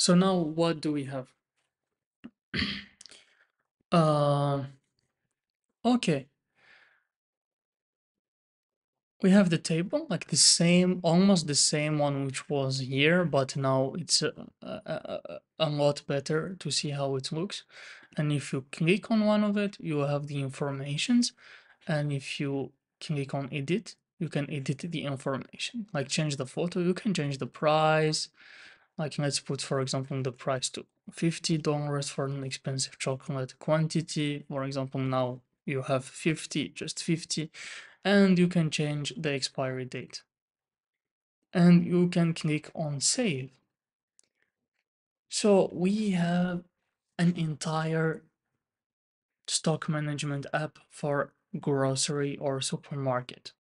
So now what do we have? uh, okay. We have the table, like the same, almost the same one which was here, but now it's a, uh, a, uh, uh, a lot better to see how it looks. And if you click on one of it, you have the informations. And if you click on edit, you can edit the information, like change the photo, you can change the price, like let's put, for example, the price to $50 for an expensive chocolate quantity. For example, now you have 50, just 50, and you can change the expiry date. And you can click on save. So we have an entire stock management app for grocery or supermarket.